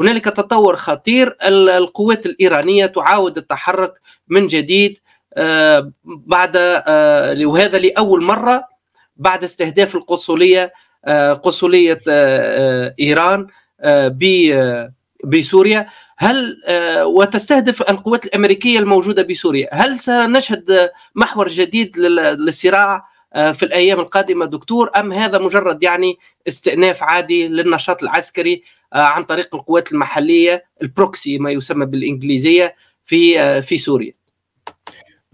هنالك تطور خطير القوات الايرانيه تعاود التحرك من جديد آه، بعد آه، وهذا لاول مره بعد استهداف القنصليه آه، قنصليه ايران بسوريا هل وتستهدف القوات الامريكيه الموجوده بسوريا هل سنشهد محور جديد للصراع في الايام القادمه دكتور ام هذا مجرد يعني استئناف عادي للنشاط العسكري آه، عن طريق القوات المحليه البروكسي ما يسمى بالانجليزيه في آه، في سوريا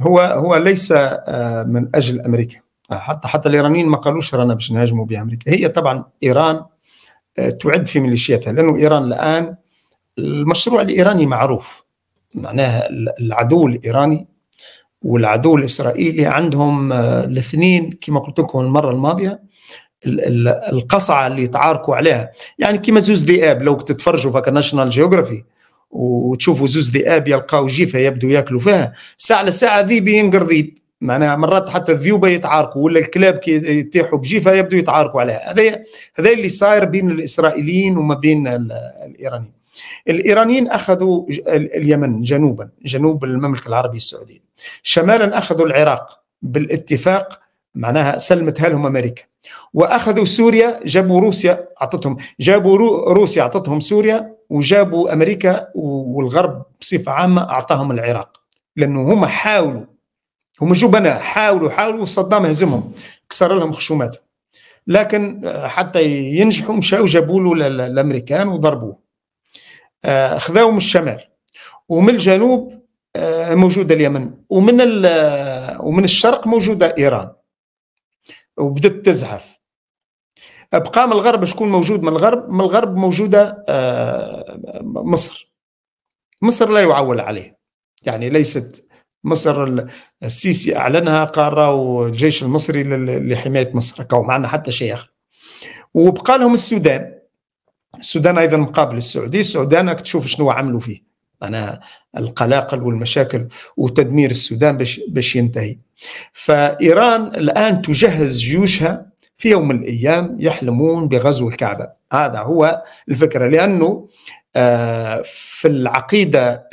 هو هو ليس آه، من اجل امريكا حتى حتى الايرانيين ما قالوش رانا باش نهاجموا بامريكا هي طبعا ايران تعد في ميليشياتها لانه ايران الان المشروع الايراني معروف معناها العدو الايراني والعدو الاسرائيلي عندهم الاثنين كما قلت لكم المره الماضيه القصعه اللي يتعاركوا عليها يعني كيما زوز ذئاب لو تتفرجوا في ناشونال جيوغرافي وتشوفوا زوز ذئاب يلقاو جيفه يبدو ياكلوا فيها ساعه لساعه ذيب ينقر ذيب معناها مرات حتى الذيوبه يتعاركوا ولا الكلاب كي يتيحوا بجيفه يبدو يتعاركوا عليها هذا هذا اللي صاير بين الاسرائيليين وما بين الايرانيين الايرانيين اخذوا اليمن جنوبا جنوب المملكه العربيه السعوديه شمالا اخذوا العراق بالاتفاق معناها سلمتها لهم امريكا واخذوا سوريا جابوا روسيا اعطتهم جابوا روسيا اعطتهم سوريا وجابوا امريكا والغرب بصفه عامه اعطاهم العراق لانه هما حاولوا هما بنا حاولوا حاولوا صدام هزمهم كسر لهم خشوماتهم لكن آه، حتى ينجحوا مشاو جابوا له الامريكان وضربوه آه، خذاو من الشمال ومن الجنوب آه، موجوده اليمن ومن ومن الشرق موجوده ايران وبدت تزحف بقى من الغرب شكون موجود من الغرب من الغرب موجوده آه، مصر مصر لا يعول عليه يعني ليست مصر السيسي اعلنها قاره والجيش المصري لحمايه مصر كو معنا حتى شيء اخر وبقى لهم السودان السودان ايضا مقابل السعوديه السودان تشوف شنو عملوا فيه انا القلاقل والمشاكل وتدمير السودان باش باش ينتهي فإيران الآن تجهز جيوشها في يوم من الأيام يحلمون بغزو الكعبة هذا هو الفكرة لأنه آه، في العقيدة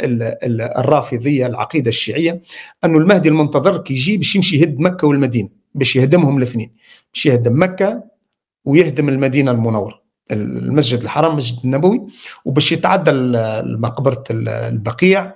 الرافضية العقيدة الشيعية أنه المهدي المنتظر كيجي باش يمشي يهد مكة والمدينة باش يهدمهم الاثنين باش يهدم مكة ويهدم المدينة المنورة المسجد الحرام المسجد النبوي وباش يتعدى مقبرة البقيع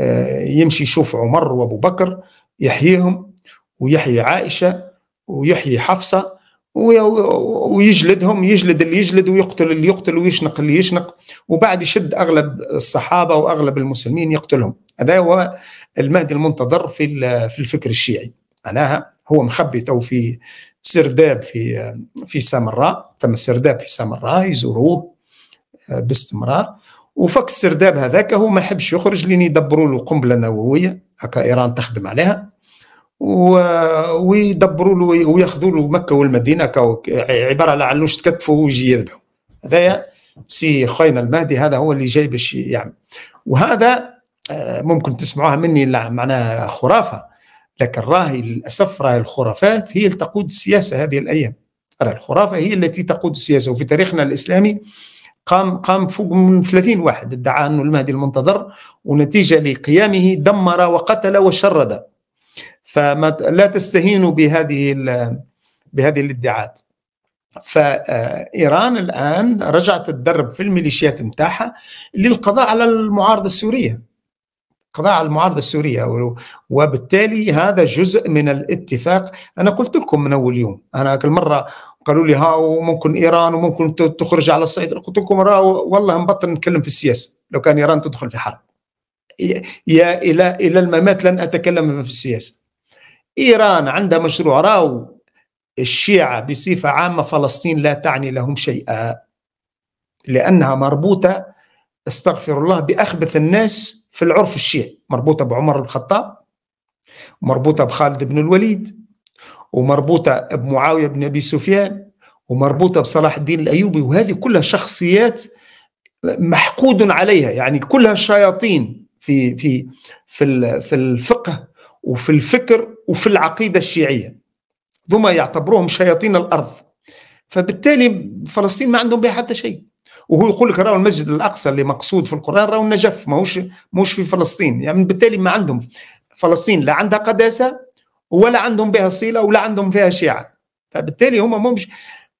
آه، يمشي يشوف عمر وابو بكر يحييهم ويحيي عائشه ويحيي حفصه ويجلدهم يجلد اللي يجلد ويقتل اللي يقتل ويشنق اللي يشنق وبعد يشد اغلب الصحابه واغلب المسلمين يقتلهم هذا هو المهدي المنتظر في في الفكر الشيعي معناها هو مخبي تو في سرداب في في سامراء تم سرداب في سامراء يزوروه آه، باستمرار وفك السرداب هذاك هو ما حبش يخرج لين يدبروا له قنبله نوويه هكا ايران تخدم عليها و... ويدبروا له وياخذوا له مكه والمدينه عباره على علوش تكتفوا ويجي يذبحوا هذايا سي خوينا المهدي هذا هو اللي جاي باش يعمل وهذا آه، ممكن تسمعوها مني معناها خرافه لكن راهي للاسف راهي الخرافات هي اللي تقود السياسه هذه الايام الخرافه هي التي تقود السياسه وفي تاريخنا الاسلامي قام قام فوق من 30 واحد ادعى انه المهدي المنتظر ونتيجه لقيامه دمر وقتل وشرد فما لا تستهينوا بهذه بهذه الادعاءات فايران الان رجعت تدرب في الميليشيات نتاعها للقضاء على المعارضه السوريه قضاء المعارضة السورية وبالتالي هذا جزء من الاتفاق أنا قلت لكم من أول يوم أنا كل مرة قالوا لي ها وممكن إيران وممكن تخرج على الصعيد قلت لكم والله مبطل نتكلم في السياسة لو كان إيران تدخل في حرب يا إلى إلى الممات لن أتكلم في السياسة إيران عندها مشروع راو الشيعة بصفة عامة فلسطين لا تعني لهم شيئا لأنها مربوطة استغفر الله بأخبث الناس في العرف الشيعي مربوطة بعمر الخطاب مربوطة بخالد بن الوليد ومربوطة بمعاوية بن أبي سفيان ومربوطة بصلاح الدين الأيوبي وهذه كلها شخصيات محقود عليها يعني كلها شياطين في في في في الفقه وفي الفكر وفي العقيدة الشيعية ثم يعتبروهم شياطين الأرض فبالتالي فلسطين ما عندهم بها حتى شيء وهو يقول لك راهو المسجد الاقصى اللي مقصود في القران راهو النجف ماهوش ماهوش في فلسطين يعني بالتالي ما عندهم فلسطين لا عندها قداسه ولا عندهم بها صله ولا عندهم فيها شيعه فبالتالي هم مش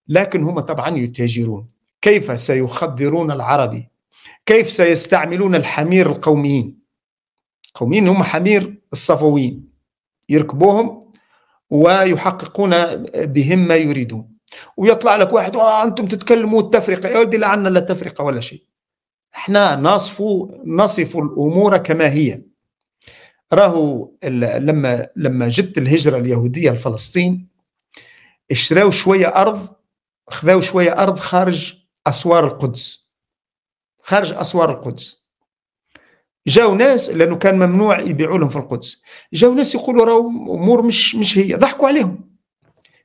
لكن هم طبعا يتاجرون كيف سيخدرون العربي كيف سيستعملون الحمير القوميين القوميين هم حمير الصفويين يركبوهم ويحققون بهم ما يريدون ويطلع لك واحد آه انتم تتكلموا التفرقه يا ولدي لا عنا لا تفرقه ولا شيء احنا نصف نصف الامور كما هي راهو لما لما جت الهجره اليهوديه لفلسطين اشتروا شويه ارض خذوا شويه ارض خارج اسوار القدس خارج اسوار القدس جاو ناس لانه كان ممنوع يبيعوا لهم في القدس جاو ناس يقولوا راهو امور مش مش هي ضحكوا عليهم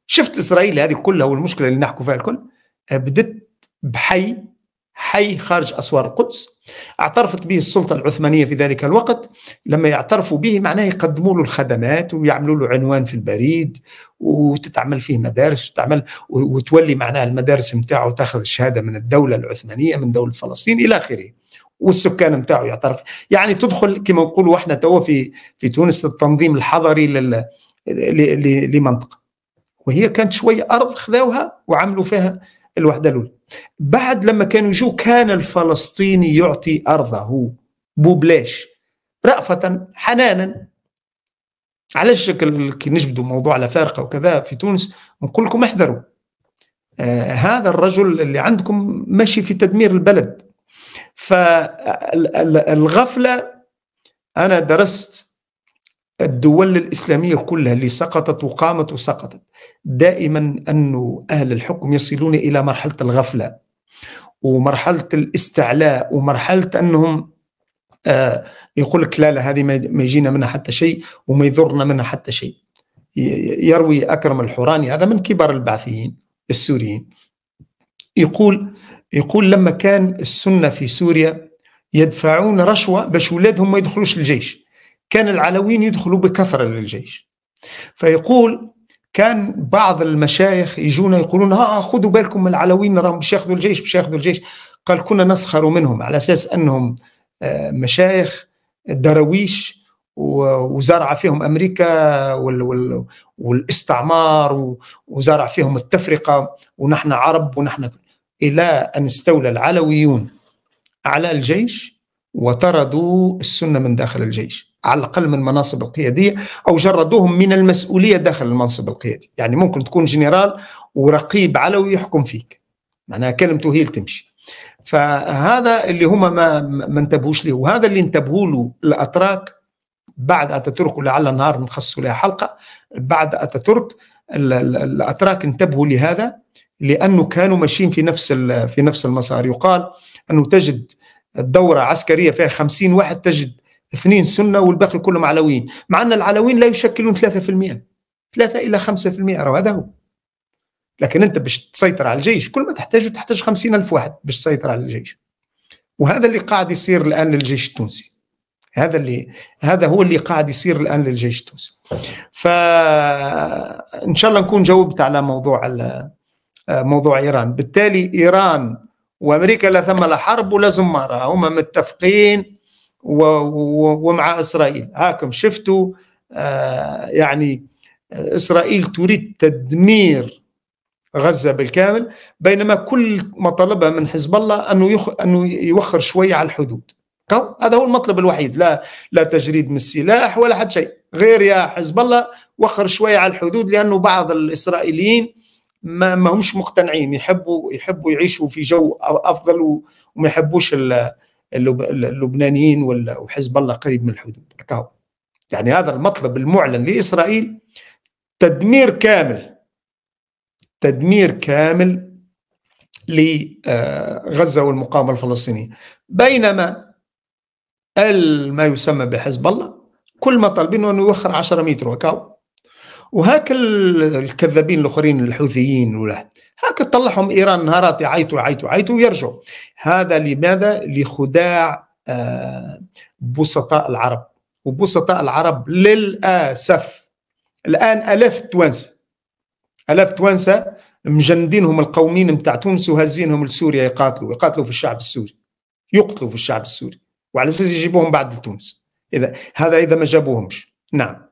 شفت اسرائيل هذه كلها والمشكله اللي نحكوا فيها الكل آه، بدت بحي حي خارج اسوار القدس اعترفت به السلطه العثمانيه في ذلك الوقت لما يعترفوا به معناه يقدموا له الخدمات ويعملوا له عنوان في البريد وتتعمل فيه مدارس وتعمل وتولي معناها المدارس نتاعه تاخذ الشهاده من الدوله العثمانيه من دوله فلسطين الى اخره والسكان نتاعه يعترف يعني تدخل كما نقولوا احنا توا في في تونس التنظيم الحضري لل... لمنطقه وهي كانت شويه ارض خذوها وعملوا فيها الوحده الاولى بعد لما كانوا يجوا كان الفلسطيني يعطي ارضه ببلاش رأفة حنانا علاش كي نجبدوا موضوع على فارقه وكذا في تونس نقول لكم احذروا آه هذا الرجل اللي عندكم ماشي في تدمير البلد فالغفله انا درست الدول الإسلامية كلها اللي سقطت وقامت وسقطت دائما أن أهل الحكم يصلون إلى مرحلة الغفلة ومرحلة الاستعلاء ومرحلة أنهم آه، يقول لك لا لا هذه ما يجينا منها حتى شيء وما يضرنا منها حتى شيء يروي أكرم الحوراني هذا من كبار البعثيين السوريين يقول يقول لما كان السنة في سوريا يدفعون رشوة باش ولادهم ما يدخلوش الجيش كان العلويين يدخلوا بكثرة للجيش فيقول كان بعض المشايخ يجونا يقولون ها آه، خذوا بالكم من العلويين راهم باش ياخذوا الجيش باش ياخذوا الجيش قال كنا نسخر منهم على اساس انهم آه، مشايخ درويش وزرع فيهم امريكا وال وال والاستعمار وزرع فيهم التفرقه ونحن عرب ونحن الى ان استولى العلويون على الجيش وطردوا السنه من داخل الجيش على الاقل من المناصب القياديه او جردوهم من المسؤوليه داخل المنصب القيادي، يعني ممكن تكون جنرال ورقيب علوي يحكم فيك. معناها كلمته هي اللي تمشي. فهذا اللي هما ما ما انتبهوش ليه وهذا اللي انتبهوا له الاتراك بعد اتاتورك ولعل النهار نخصصوا لها حلقه بعد اتاتورك الاتراك انتبهوا لهذا لانه كانوا ماشيين في نفس في نفس المسار يقال انه تجد الدوره عسكريه فيها 50 واحد تجد اثنين سنه والباقي كلهم علويين مع ان العلويين لا يشكلون 3% 3 الى 5% هذا هو لكن انت باش تسيطر على الجيش كل ما تحتاجه تحتاج 50000 الف واحد باش تسيطر على الجيش وهذا اللي قاعد يصير الان للجيش التونسي هذا اللي هذا هو اللي قاعد يصير الان للجيش التونسي فان شاء الله نكون جاوبت على موضوع موضوع ايران بالتالي ايران وامريكا لا ثم لا حرب ولا زماره هما متفقين ومع اسرائيل هاكم شفتوا آه، يعني اسرائيل تريد تدمير غزه بالكامل بينما كل مطالبها من حزب الله انه يخ... انه يوخر شويه على الحدود هذا هو المطلب الوحيد لا لا تجريد من السلاح ولا حد شيء غير يا حزب الله وخر شويه على الحدود لانه بعض الاسرائيليين ما, ما همش مقتنعين يحبوا يحبوا يعيشوا في جو افضل وما يحبوش ال... اللبنانيين وحزب الله قريب من الحدود أكاو. يعني هذا المطلب المعلن لإسرائيل تدمير كامل تدمير كامل لغزة آه، والمقاومة الفلسطينية بينما ما يسمى بحزب الله كل ما طالبينه أنه يوخر 10 متر وكاو وهاك الكذابين الاخرين الحوثيين ولا هاك تطلعهم ايران نهارات يعيطوا يعيطوا يعيطوا ويرجعوا هذا لماذا لخداع آه، بسطاء العرب وبسطاء العرب للاسف الان الاف التوانسه الاف التوانسه مجندينهم القوميين نتاع تونس وهازينهم لسوريا يقاتلوا يقاتلوا في الشعب السوري يقتلوا في الشعب السوري وعلى اساس يجيبوهم بعد لتونس اذا هذا اذا ما جابوهمش نعم